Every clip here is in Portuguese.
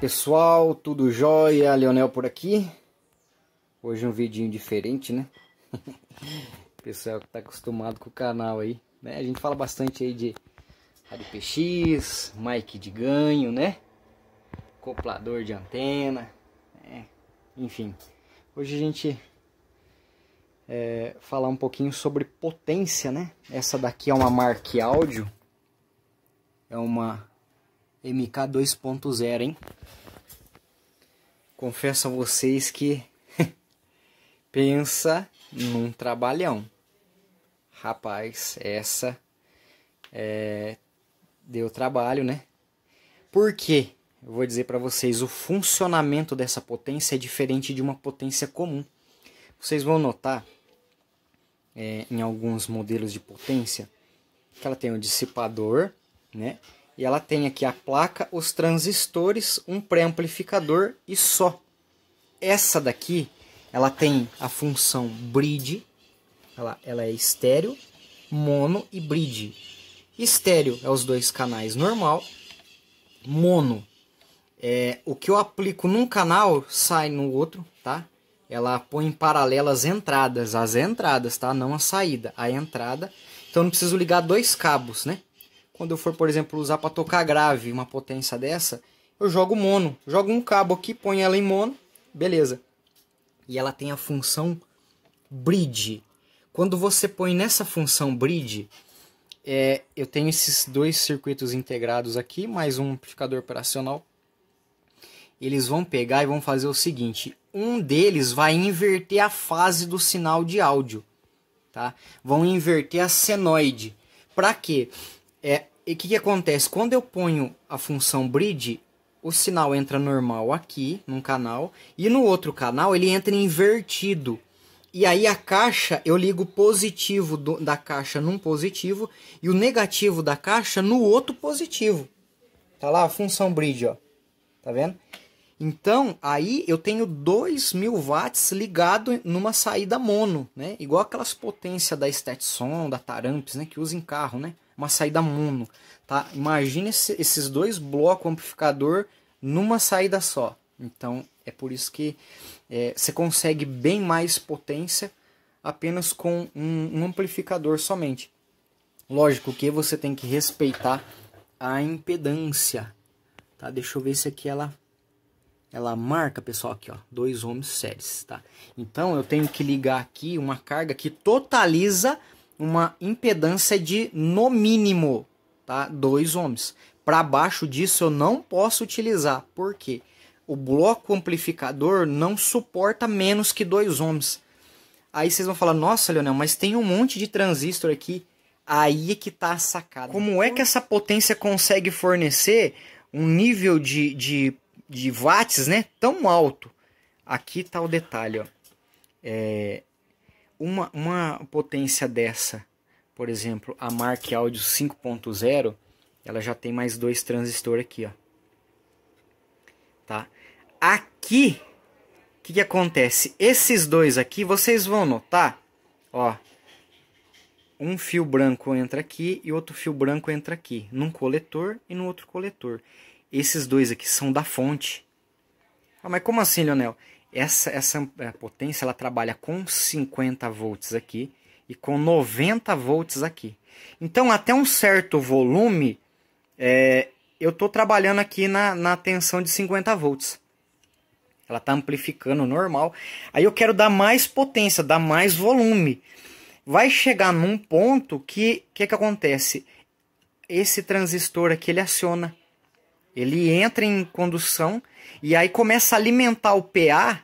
pessoal, tudo jóia? Leonel por aqui. Hoje um vidinho diferente, né? pessoal que tá acostumado com o canal aí, né? A gente fala bastante aí de rádio PX, mic de ganho, né? Coplador de antena, né? enfim. Hoje a gente é, falar um pouquinho sobre potência, né? Essa daqui é uma Mark Audio, é uma MK 2.0, hein? Confesso a vocês que pensa num trabalhão. Rapaz, essa é, deu trabalho, né? Por quê? Eu vou dizer para vocês, o funcionamento dessa potência é diferente de uma potência comum. Vocês vão notar é, em alguns modelos de potência que ela tem um dissipador, né? E ela tem aqui a placa, os transistores, um pré-amplificador e só. Essa daqui, ela tem a função bridge, ela, ela é estéreo, mono e bridge. Estéreo é os dois canais normal, mono é o que eu aplico num canal sai no outro, tá? Ela põe em paralelo as entradas, as entradas, tá? Não a saída, a entrada. Então não preciso ligar dois cabos, né? quando eu for, por exemplo, usar para tocar grave uma potência dessa, eu jogo mono. Jogo um cabo aqui, ponho ela em mono, beleza. E ela tem a função bridge. Quando você põe nessa função bridge, é, eu tenho esses dois circuitos integrados aqui, mais um amplificador operacional. Eles vão pegar e vão fazer o seguinte: um deles vai inverter a fase do sinal de áudio, tá? Vão inverter a senoide. Para quê? É, e o que, que acontece? Quando eu ponho a função bridge, o sinal entra normal aqui, num canal, e no outro canal ele entra invertido. E aí a caixa, eu ligo o positivo do, da caixa num positivo e o negativo da caixa no outro positivo. Tá lá a função bridge, ó. Tá vendo? Então, aí eu tenho 2000 watts ligado numa saída mono, né? Igual aquelas potências da Stetson, da Taramps, né? Que usa em carro, né? uma saída mono, tá? Imagine esse, esses dois blocos amplificador numa saída só. Então é por isso que é, você consegue bem mais potência apenas com um, um amplificador somente. Lógico que você tem que respeitar a impedância, tá? Deixa eu ver se aqui ela ela marca, pessoal, aqui, ó, 2 ohms séries, tá? Então eu tenho que ligar aqui uma carga que totaliza uma impedância de no mínimo, tá? Dois ohms. Para baixo disso eu não posso utilizar, porque o bloco amplificador não suporta menos que 2 ohms. Aí vocês vão falar: "Nossa, Leonel, mas tem um monte de transistor aqui". Aí é que tá a sacada. Como é que essa potência consegue fornecer um nível de, de, de watts, né, tão alto? Aqui tá o detalhe, ó. É, uma, uma potência dessa, por exemplo, a Mark Audio 5.0, ela já tem mais dois transistores aqui, ó. Tá? Aqui, o que, que acontece? Esses dois aqui, vocês vão notar, ó, um fio branco entra aqui e outro fio branco entra aqui, num coletor e no outro coletor. Esses dois aqui são da fonte. Ah, mas como assim, Leonel? Essa, essa é, potência ela trabalha com 50 volts aqui e com 90 volts aqui. Então, até um certo volume, é, eu estou trabalhando aqui na, na tensão de 50 volts. Ela está amplificando normal. Aí eu quero dar mais potência, dar mais volume. Vai chegar num ponto que o que, que acontece? Esse transistor aqui ele aciona. Ele entra em condução e aí começa a alimentar o PA.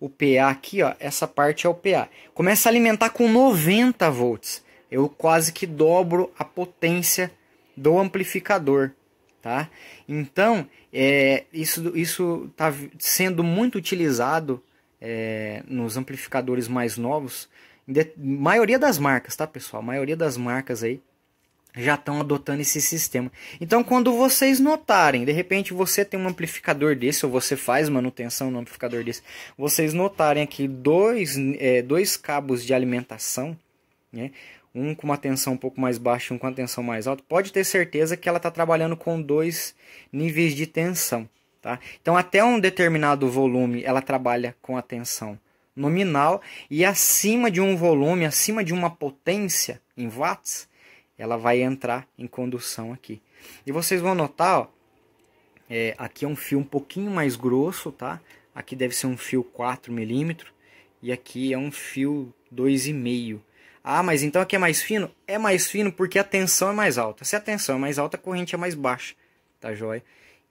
O PA aqui, ó, essa parte é o PA. Começa a alimentar com 90 volts. Eu quase que dobro a potência do amplificador, tá? Então, é, isso isso está sendo muito utilizado é, nos amplificadores mais novos. De, maioria das marcas, tá, pessoal? A maioria das marcas aí já estão adotando esse sistema. Então, quando vocês notarem, de repente você tem um amplificador desse, ou você faz manutenção no amplificador desse, vocês notarem aqui dois, é, dois cabos de alimentação, né? um com uma tensão um pouco mais baixa e um com a tensão mais alta, pode ter certeza que ela está trabalhando com dois níveis de tensão. Tá? Então, até um determinado volume, ela trabalha com a tensão nominal, e acima de um volume, acima de uma potência em watts, ela vai entrar em condução aqui. E vocês vão notar, ó, é, aqui é um fio um pouquinho mais grosso, tá? Aqui deve ser um fio 4 milímetros e aqui é um fio 2,5. Ah, mas então aqui é mais fino? É mais fino porque a tensão é mais alta. Se a tensão é mais alta, a corrente é mais baixa, tá joia?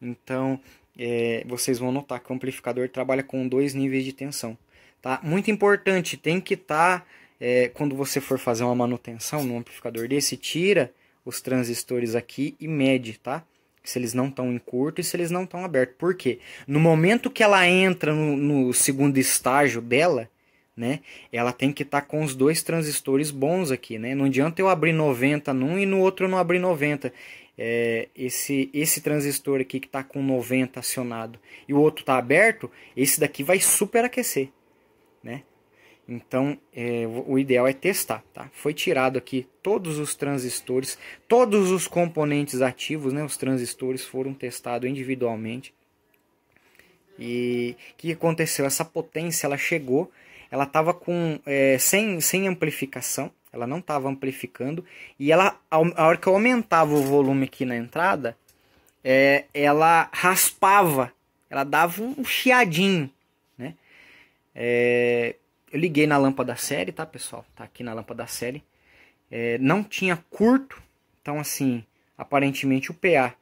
Então, é, vocês vão notar que o amplificador trabalha com dois níveis de tensão, tá? Muito importante, tem que estar... Tá é, quando você for fazer uma manutenção no amplificador desse, tira os transistores aqui e mede, tá? Se eles não estão em curto e se eles não estão abertos. Por quê? No momento que ela entra no, no segundo estágio dela, né? Ela tem que estar tá com os dois transistores bons aqui, né? Não adianta eu abrir 90 num e no outro eu não abrir 90. É, esse, esse transistor aqui que está com 90 acionado e o outro está aberto, esse daqui vai superaquecer. Então, é, o ideal é testar, tá? Foi tirado aqui todos os transistores, todos os componentes ativos, né? Os transistores foram testados individualmente. E o que aconteceu? Essa potência, ela chegou, ela estava com é, sem, sem amplificação, ela não estava amplificando. E ela, a hora que eu aumentava o volume aqui na entrada, é, ela raspava, ela dava um chiadinho, né? É, eu liguei na lâmpada série, tá, pessoal? Tá aqui na lâmpada série. É, não tinha curto, então assim, aparentemente o PA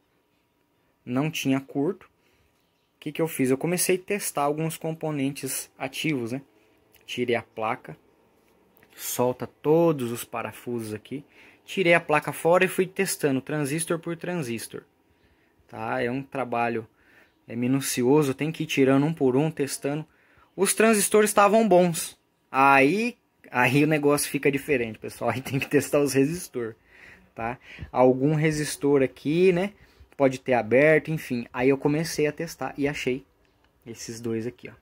não tinha curto. O que, que eu fiz? Eu comecei a testar alguns componentes ativos, né? Tirei a placa, solta todos os parafusos aqui. Tirei a placa fora e fui testando transistor por transistor. Tá? É um trabalho é minucioso, tem que ir tirando um por um, testando os transistores estavam bons. Aí, aí o negócio fica diferente, pessoal. Aí tem que testar os resistores, tá? Algum resistor aqui, né? Pode ter aberto, enfim. Aí eu comecei a testar e achei esses dois aqui, ó.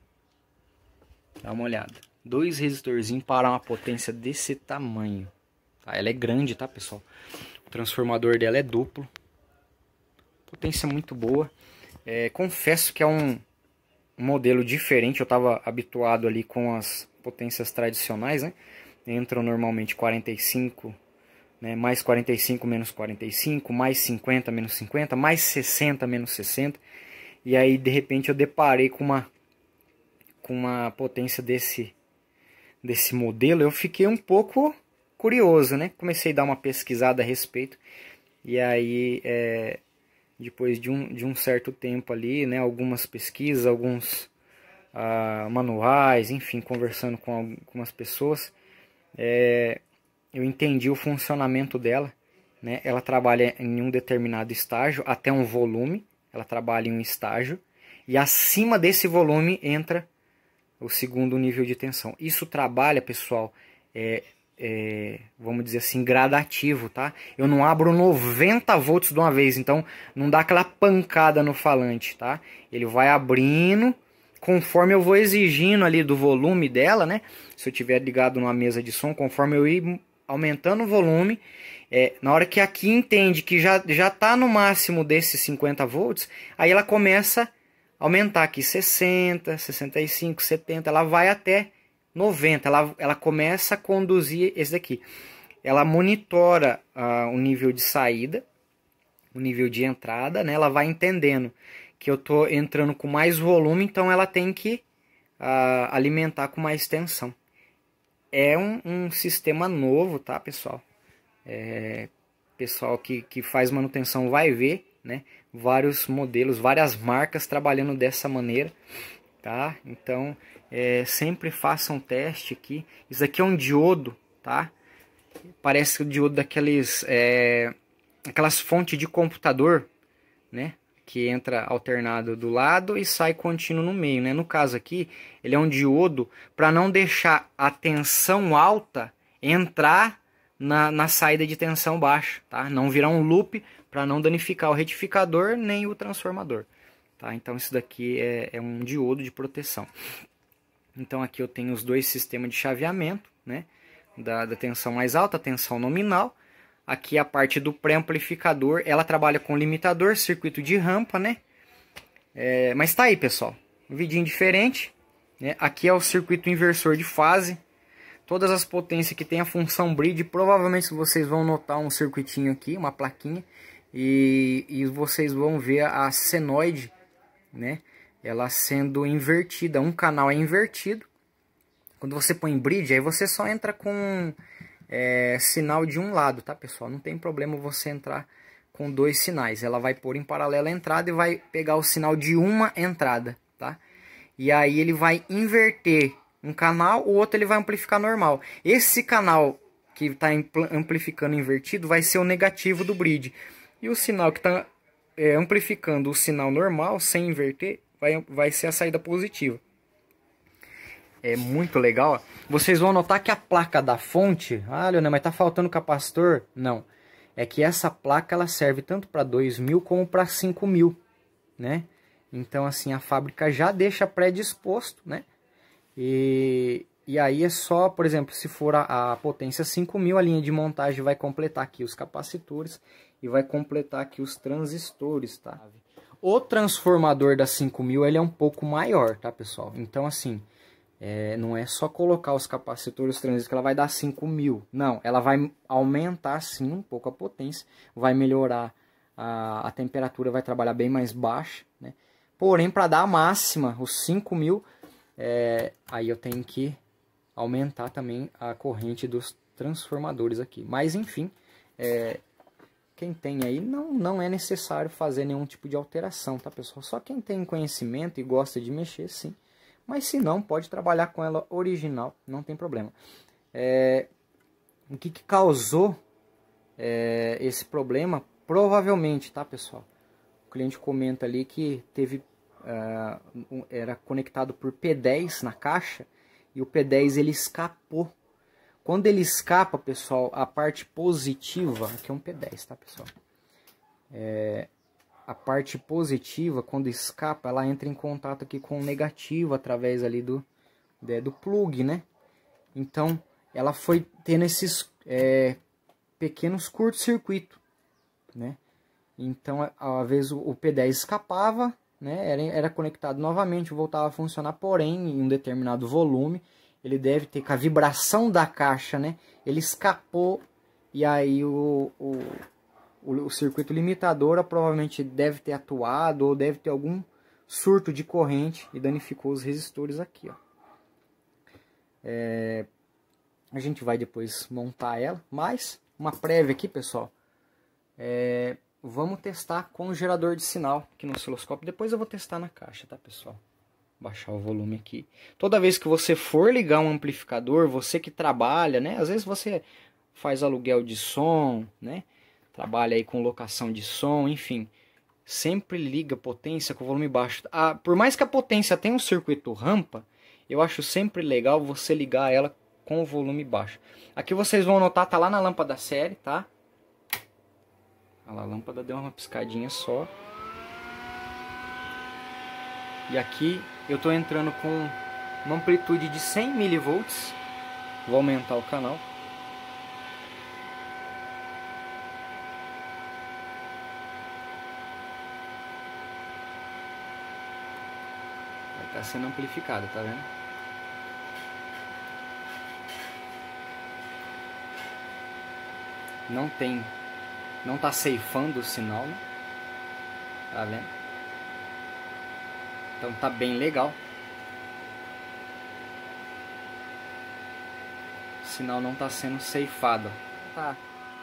Dá uma olhada. Dois resistorzinhos para uma potência desse tamanho. Tá? Ela é grande, tá, pessoal? O transformador dela é duplo. Potência muito boa. É, confesso que é um um modelo diferente. Eu estava habituado ali com as potências tradicionais, né? Entram normalmente 45, né? mais 45 menos 45, mais 50 menos 50, mais 60 menos 60. E aí de repente eu deparei com uma com uma potência desse desse modelo, eu fiquei um pouco curioso, né? Comecei a dar uma pesquisada a respeito. E aí é, depois de um, de um certo tempo ali, né, algumas pesquisas, alguns ah, manuais, enfim, conversando com algumas pessoas, é, eu entendi o funcionamento dela. Né? Ela trabalha em um determinado estágio, até um volume, ela trabalha em um estágio, e acima desse volume entra o segundo nível de tensão. Isso trabalha, pessoal, é, é, vamos dizer assim, gradativo, tá? Eu não abro 90 volts de uma vez, então não dá aquela pancada no falante, tá? Ele vai abrindo conforme eu vou exigindo ali do volume dela, né? Se eu tiver ligado numa mesa de som, conforme eu ir aumentando o volume, é, na hora que aqui entende que já, já tá no máximo desses 50 volts, aí ela começa a aumentar aqui 60, 65, 70, ela vai até 90. Ela, ela começa a conduzir esse daqui. Ela monitora uh, o nível de saída, o nível de entrada, né? Ela vai entendendo que eu estou entrando com mais volume, então ela tem que uh, alimentar com mais tensão. É um, um sistema novo, tá, pessoal? É, pessoal que, que faz manutenção vai ver, né? Vários modelos, várias marcas trabalhando dessa maneira, tá? Então, é, sempre façam um teste aqui. Isso aqui é um diodo, tá? Parece o diodo daqueles, é, aquelas fontes de computador, né? Que entra alternado do lado e sai contínuo no meio, né? No caso aqui, ele é um diodo para não deixar a tensão alta entrar na, na, saída de tensão baixa, tá? Não virar um loop para não danificar o retificador nem o transformador, tá? Então isso daqui é, é um diodo de proteção. Então aqui eu tenho os dois sistemas de chaveamento, né? Da, da tensão mais alta, tensão nominal. Aqui a parte do pré-amplificador, ela trabalha com limitador, circuito de rampa, né? É, mas tá aí, pessoal. Um vidinho diferente. Né? Aqui é o circuito inversor de fase. Todas as potências que tem a função bridge, provavelmente vocês vão notar um circuitinho aqui, uma plaquinha. E, e vocês vão ver a senoide, né? ela sendo invertida. Um canal é invertido. Quando você põe bridge, aí você só entra com é, sinal de um lado, tá pessoal? Não tem problema você entrar com dois sinais. Ela vai pôr em paralelo a entrada e vai pegar o sinal de uma entrada, tá? E aí ele vai inverter um canal, o outro ele vai amplificar normal. Esse canal que está amplificando invertido vai ser o negativo do bridge. E o sinal que está é, amplificando o sinal normal, sem inverter, vai, vai ser a saída positiva. É muito legal. Vocês vão notar que a placa da fonte... Ah, Leonel, mas tá faltando capacitor? Não. É que essa placa ela serve tanto para 2.000 como para 5.000, né? Então, assim, a fábrica já deixa pré-disposto, né? E, e aí é só, por exemplo, se for a, a potência 5.000, a linha de montagem vai completar aqui os capacitores e vai completar aqui os transistores, tá? O transformador da 5000 ele é um pouco maior, tá pessoal? Então assim, é, não é só colocar os capacitores, os transistores que ela vai dar 5000. Não, ela vai aumentar sim um pouco a potência, vai melhorar a, a temperatura, vai trabalhar bem mais baixa, né? Porém, para dar a máxima, os 5000, é, aí eu tenho que aumentar também a corrente dos transformadores aqui. Mas enfim, é, quem tem aí não, não é necessário fazer nenhum tipo de alteração, tá pessoal? Só quem tem conhecimento e gosta de mexer, sim. Mas se não, pode trabalhar com ela original, não tem problema. É, o que, que causou é, esse problema? Provavelmente, tá pessoal? O cliente comenta ali que teve uh, era conectado por P10 na caixa e o P10 ele escapou quando ele escapa, pessoal, a parte positiva, aqui é um P10, tá, pessoal? É, a parte positiva, quando escapa, ela entra em contato aqui com o negativo através ali do, é, do plug, né? Então, ela foi tendo esses é, pequenos curto-circuito, né? Então, às vezes o P10 escapava, né? Era, era conectado novamente, voltava a funcionar, porém, em um determinado volume ele deve ter, com a vibração da caixa, né? Ele escapou e aí o, o, o, o circuito limitador provavelmente deve ter atuado ou deve ter algum surto de corrente e danificou os resistores aqui, ó. É, a gente vai depois montar ela, mas uma prévia aqui, pessoal. É, vamos testar com o gerador de sinal aqui no osciloscópio. Depois eu vou testar na caixa, tá, pessoal? baixar o volume aqui. Toda vez que você for ligar um amplificador, você que trabalha, né? Às vezes você faz aluguel de som, né? Trabalha aí com locação de som, enfim. Sempre liga potência com volume baixo. Ah, por mais que a potência tenha um circuito rampa, eu acho sempre legal você ligar ela com o volume baixo. Aqui vocês vão notar, tá lá na lâmpada série, tá? Olha lá, a lâmpada deu uma piscadinha só. E aqui eu estou entrando com uma amplitude de 100 mV. Vou aumentar o canal. Vai estar tá sendo amplificado, tá vendo? Não tem, não tá ceifando o sinal, né? tá vendo? Então tá bem legal. O sinal não tá sendo ceifado. Tá.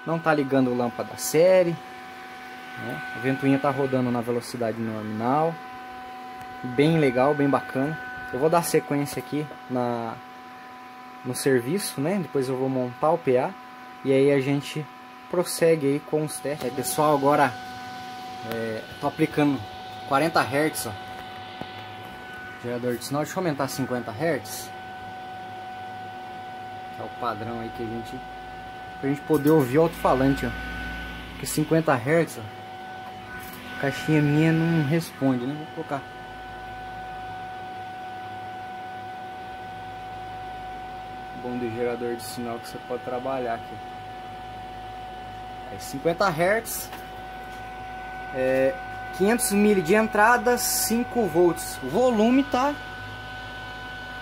Não tá ligando lâmpada série. Né? A ventoinha tá rodando na velocidade nominal. Bem legal, bem bacana. Eu vou dar sequência aqui na no serviço, né? Depois eu vou montar o PA e aí a gente prossegue aí com os testes. É, pessoal, agora é, tô aplicando 40 Hz, ó gerador de sinal. Deixa eu aumentar 50 Hz. Que é o padrão aí que a gente... Pra gente poder ouvir o alto-falante, ó. Porque 50 Hz, ó, A caixinha minha não responde, né? Vou colocar... Bom do gerador de sinal que você pode trabalhar aqui. Aí 50 Hz. É, é 500 mil de entrada, 5 volts. O volume tá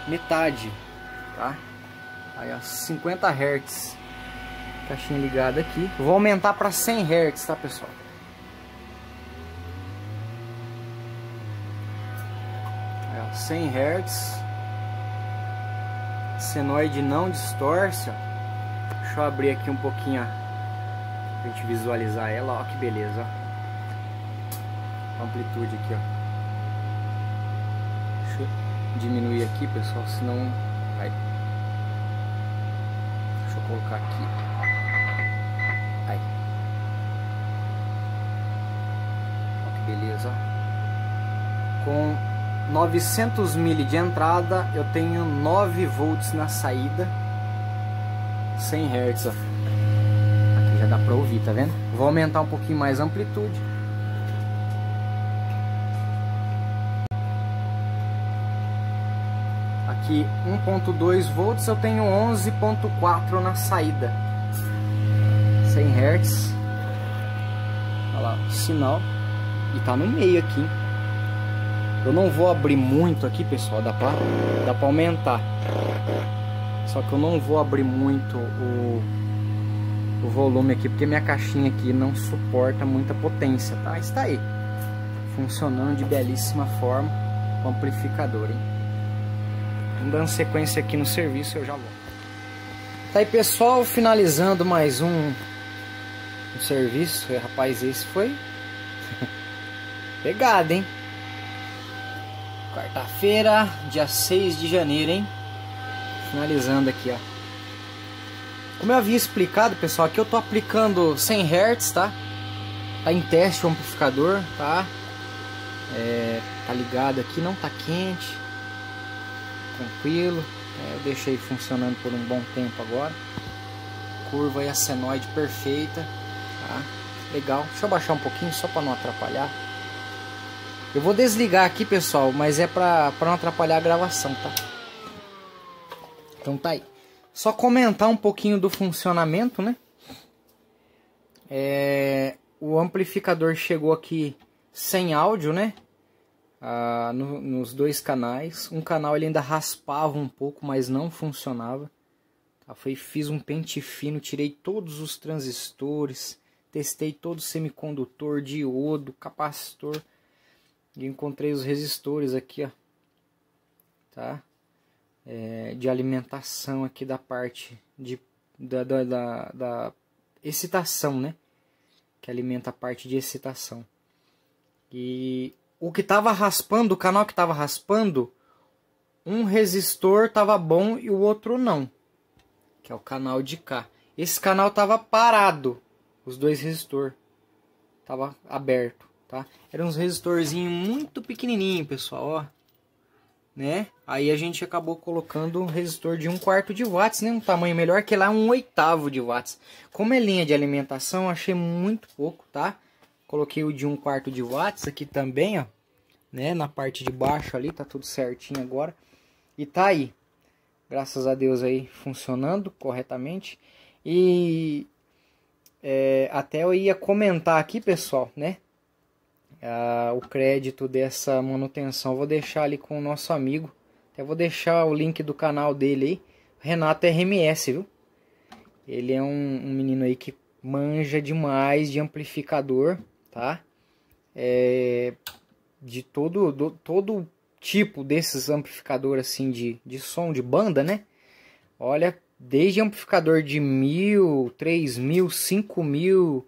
metade, tá? Aí ó, 50 Hz. Caixinha ligada aqui. Vou aumentar para 100 Hz, tá, pessoal? Aí, ó, 100 Hz. Senoide não distorce, ó. Deixa eu abrir aqui um pouquinho, ó, pra gente visualizar ela, ó, que beleza, ó amplitude aqui, ó. Deixa eu diminuir aqui, pessoal, senão... Aí. Deixa eu colocar aqui. Aí. Ó, que beleza, Com 900 mil de entrada, eu tenho 9 volts na saída. 100 Hz, ó. Aqui já dá pra ouvir, tá vendo? Vou aumentar um pouquinho mais a amplitude. aqui 1.2 volts, eu tenho 11.4 na saída. 100 Hz. Olha lá, sinal. E tá no meio aqui. Eu não vou abrir muito aqui, pessoal, dá pra, dá pra aumentar. Só que eu não vou abrir muito o, o volume aqui, porque minha caixinha aqui não suporta muita potência, tá? Está aí, funcionando de belíssima forma o amplificador, hein? Vamos dando sequência aqui no serviço, eu já volto. Tá aí, pessoal, finalizando mais um, um serviço. rapaz, esse foi pegado, hein? Quarta-feira, dia 6 de janeiro, hein? Finalizando aqui, ó. Como eu havia explicado, pessoal, aqui eu tô aplicando 100 Hz, tá? Tá em teste o amplificador, tá? É, tá ligado aqui, não tá quente tranquilo. É, eu deixei funcionando por um bom tempo agora. Curva e a senoide perfeita. Tá? Legal. Deixa eu baixar um pouquinho só para não atrapalhar. Eu vou desligar aqui, pessoal, mas é para não atrapalhar a gravação, tá? Então tá aí. Só comentar um pouquinho do funcionamento, né? É, o amplificador chegou aqui sem áudio, né? Ah, no, nos dois canais. Um canal ele ainda raspava um pouco, mas não funcionava. Tá? Foi, fiz um pente fino, tirei todos os transistores, testei todo o semicondutor, diodo, capacitor. E encontrei os resistores aqui, ó. Tá? É, de alimentação aqui da parte de, da, da, da, da excitação, né? Que alimenta a parte de excitação. E o que estava raspando, o canal que estava raspando, um resistor estava bom e o outro não, que é o canal de cá. Esse canal estava parado, os dois resistor estava aberto, tá? Era uns resistorzinho muito pequenininho, pessoal, ó. Né? Aí a gente acabou colocando um resistor de um quarto de watts, né? Um tamanho melhor que lá um oitavo de watts. Como é linha de alimentação, achei muito pouco, tá? Coloquei o de um quarto de watts aqui também, ó. Né? Na parte de baixo ali, tá tudo certinho agora. E tá aí. Graças a Deus aí funcionando corretamente. E é, até eu ia comentar aqui, pessoal, né? Ah, o crédito dessa manutenção. Vou deixar ali com o nosso amigo. Até vou deixar o link do canal dele aí. Renato RMS, viu? Ele é um, um menino aí que manja demais de amplificador tá? É, de todo, do, todo tipo desses amplificadores assim de, de som de banda, né? Olha, desde amplificador de mil, três mil, cinco mil,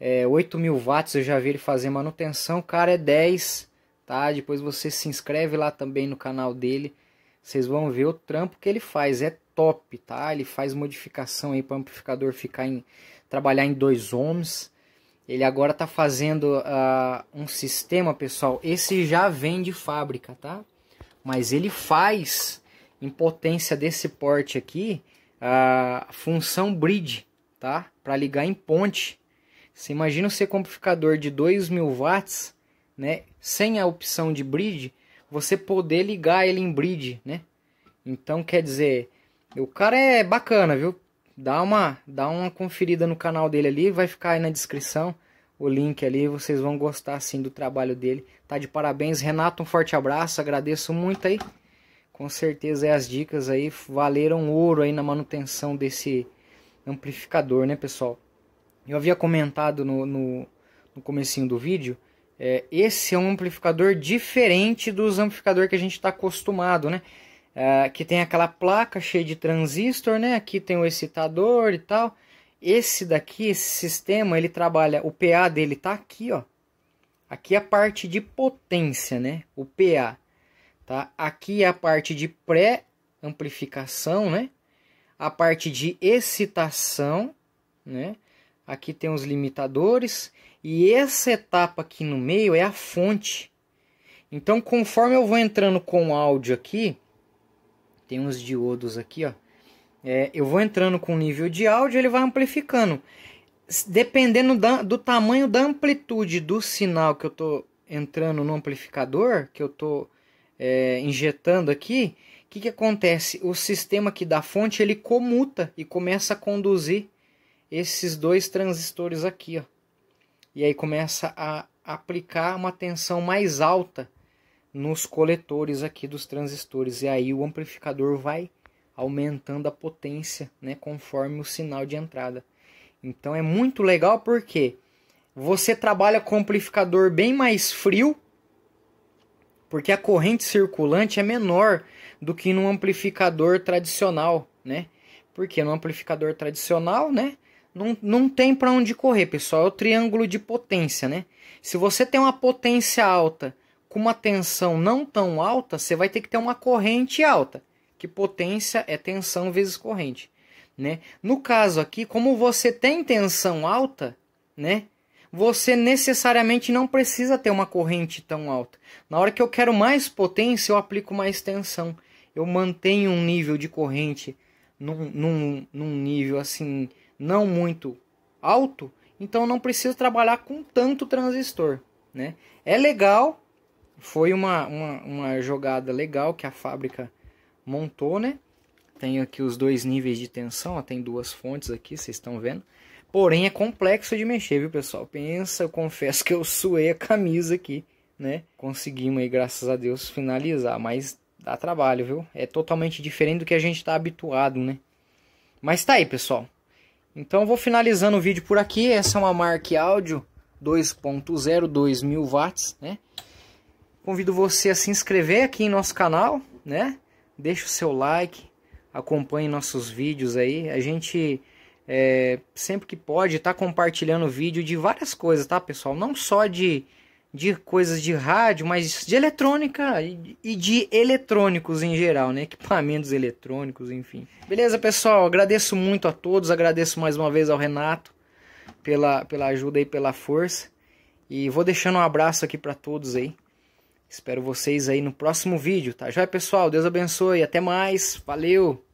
é, mil watts eu já vi ele fazer manutenção, cara é 10, tá? Depois você se inscreve lá também no canal dele, vocês vão ver o trampo que ele faz, é top, tá? Ele faz modificação aí para amplificador ficar em trabalhar em 2 ohms, ele agora está fazendo uh, um sistema, pessoal. Esse já vem de fábrica, tá? Mas ele faz em potência desse porte aqui a uh, função bridge, tá? Para ligar em ponte. Você imagina o seu amplificador de 2000 watts, né? Sem a opção de bridge, você poder ligar ele em bridge, né? Então quer dizer, o cara é bacana, viu? dá uma, dá uma conferida no canal dele ali, vai ficar aí na descrição o link ali, vocês vão gostar assim do trabalho dele. Tá de parabéns, Renato, um forte abraço, agradeço muito aí. Com certeza é as dicas aí valeram ouro aí na manutenção desse amplificador, né, pessoal? Eu havia comentado no, no, no comecinho do vídeo, é, esse é um amplificador diferente dos amplificadores que a gente está acostumado, né? É, que tem aquela placa cheia de transistor, né? Aqui tem o excitador e tal. Esse daqui, esse sistema, ele trabalha, o PA dele tá aqui, ó. Aqui é a parte de potência, né? O PA, tá? Aqui é a parte de pré-amplificação, né? A parte de excitação, né? Aqui tem os limitadores e essa etapa aqui no meio é a fonte. Então, conforme eu vou entrando com o áudio aqui, tem uns diodos aqui, ó. É, eu vou entrando com o nível de áudio, ele vai amplificando. Dependendo da, do tamanho da amplitude do sinal que eu estou entrando no amplificador, que eu estou é, injetando aqui, o que, que acontece? O sistema aqui da fonte, ele comuta e começa a conduzir esses dois transistores aqui, ó. E aí começa a aplicar uma tensão mais alta nos coletores aqui dos transistores e aí o amplificador vai aumentando a potência, né, conforme o sinal de entrada. Então é muito legal porque você trabalha com amplificador bem mais frio, porque a corrente circulante é menor do que no amplificador tradicional, né? Porque no amplificador tradicional, né, não, não tem para onde correr, pessoal, é o triângulo de potência, né? Se você tem uma potência alta com uma tensão não tão alta, você vai ter que ter uma corrente alta, que potência é tensão vezes corrente, né? No caso aqui, como você tem tensão alta, né? Você necessariamente não precisa ter uma corrente tão alta. Na hora que eu quero mais potência, eu aplico mais tensão. Eu mantenho um nível de corrente num, num, num nível assim, não muito alto, então não preciso trabalhar com tanto transistor. Né? É legal, foi uma, uma, uma jogada legal que a fábrica montou, né? Tem aqui os dois níveis de tensão, ó, tem duas fontes aqui, vocês estão vendo. Porém, é complexo de mexer, viu, pessoal? Pensa, eu confesso que eu suei a camisa aqui, né? Conseguimos aí, graças a Deus, finalizar, mas dá trabalho, viu? É totalmente diferente do que a gente está habituado, né? Mas tá aí, pessoal. Então, vou finalizando o vídeo por aqui. Essa é uma Mark Audio 2.0, 2000 watts, né? Convido você a se inscrever aqui em nosso canal, né? Deixe o seu like, acompanhe nossos vídeos aí. A gente é, sempre que pode está compartilhando vídeo de várias coisas, tá, pessoal? Não só de, de coisas de rádio, mas de eletrônica e de eletrônicos em geral, né? Equipamentos eletrônicos, enfim. Beleza, pessoal? Agradeço muito a todos, agradeço mais uma vez ao Renato pela, pela ajuda e pela força. E vou deixando um abraço aqui para todos aí. Espero vocês aí no próximo vídeo, tá? Joia, pessoal. Deus abençoe. Até mais. Valeu.